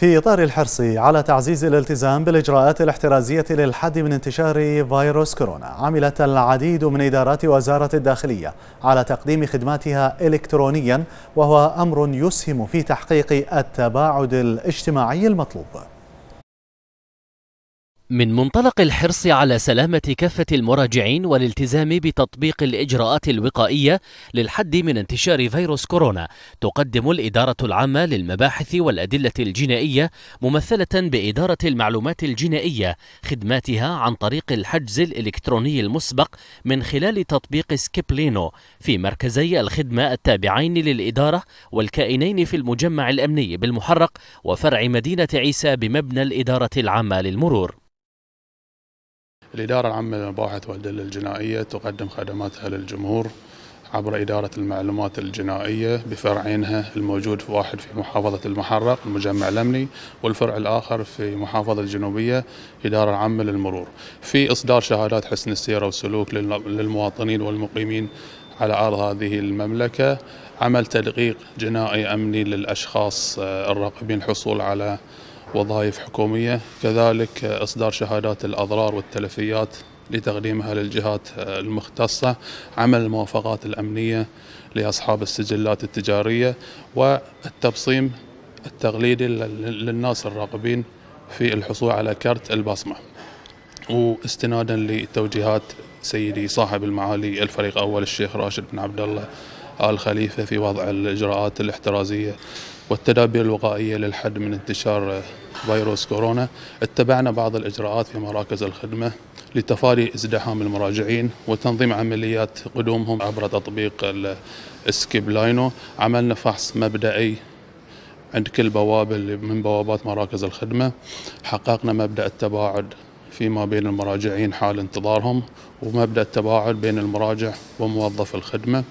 في إطار الحرص على تعزيز الالتزام بالإجراءات الاحترازية للحد من انتشار فيروس كورونا عملت العديد من إدارات وزارة الداخلية على تقديم خدماتها إلكترونيا وهو أمر يسهم في تحقيق التباعد الاجتماعي المطلوب من منطلق الحرص على سلامة كافة المراجعين والالتزام بتطبيق الإجراءات الوقائية للحد من انتشار فيروس كورونا، تقدم الإدارة العامة للمباحث والأدلة الجنائية ممثلة بإدارة المعلومات الجنائية خدماتها عن طريق الحجز الإلكتروني المسبق من خلال تطبيق سكيبلينو في مركزي الخدمة التابعين للإدارة والكائنين في المجمع الأمني بالمحرق وفرع مدينة عيسى بمبنى الإدارة العامة للمرور. الإدارة العامة للمباحث والدلة الجنائية تقدم خدماتها للجمهور عبر إدارة المعلومات الجنائية بفرعينها الموجود في واحد في محافظة المحرق المجمع الأمني والفرع الآخر في محافظة الجنوبية إدارة عامة للمرور في إصدار شهادات حسن السيرة والسلوك للمواطنين والمقيمين على أرض هذه المملكة عمل تدقيق جنائي أمني للأشخاص آه، الراقبين الحصول على وظائف حكومية كذلك إصدار شهادات الأضرار والتلفيات لتقديمها للجهات المختصة عمل الموافقات الأمنية لأصحاب السجلات التجارية والتبصيم التقليدي للناس الراغبين في الحصول على كرت البصمة واستنادا لتوجيهات سيدي صاحب المعالي الفريق أول الشيخ راشد بن عبد الله آل خليفة في وضع الإجراءات الاحترازية والتدابير الوقائية للحد من انتشار فيروس كورونا اتبعنا بعض الإجراءات في مراكز الخدمة لتفادي ازدحام المراجعين وتنظيم عمليات قدومهم عبر تطبيق السكيب لاينو عملنا فحص مبدئي عند كل بوابة من بوابات مراكز الخدمة حققنا مبدأ التباعد فيما بين المراجعين حال انتظارهم ومبدأ التباعد بين المراجع وموظف الخدمة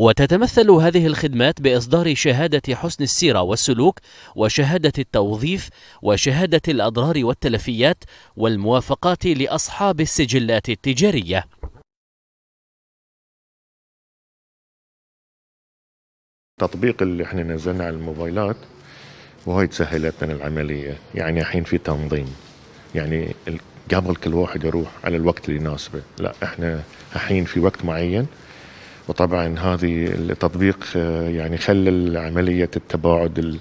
وتتمثل هذه الخدمات بإصدار شهادة حسن السيرة والسلوك وشهادة التوظيف وشهادة الأضرار والتلفيات والموافقات لأصحاب السجلات التجارية التطبيق اللي احنا نزلنا على الموبايلات وهي تسهلت لنا العملية يعني الحين في تنظيم يعني قبل كل واحد يروح على الوقت اللي يناسبه لا احنا الحين في وقت معين وطبعا هذه التطبيق آه، يعني خلى عمليه التباعد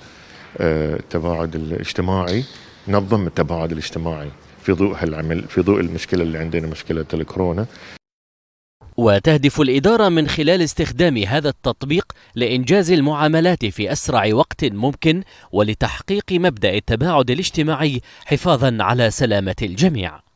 آه، التباعد الاجتماعي نظم التباعد الاجتماعي في ضوء هالعمل في ضوء المشكله اللي عندنا مشكله الكورونا وتهدف الإدارة من خلال استخدام هذا التطبيق لإنجاز المعاملات في أسرع وقت ممكن ولتحقيق مبدأ التباعد الاجتماعي حفاظا على سلامة الجميع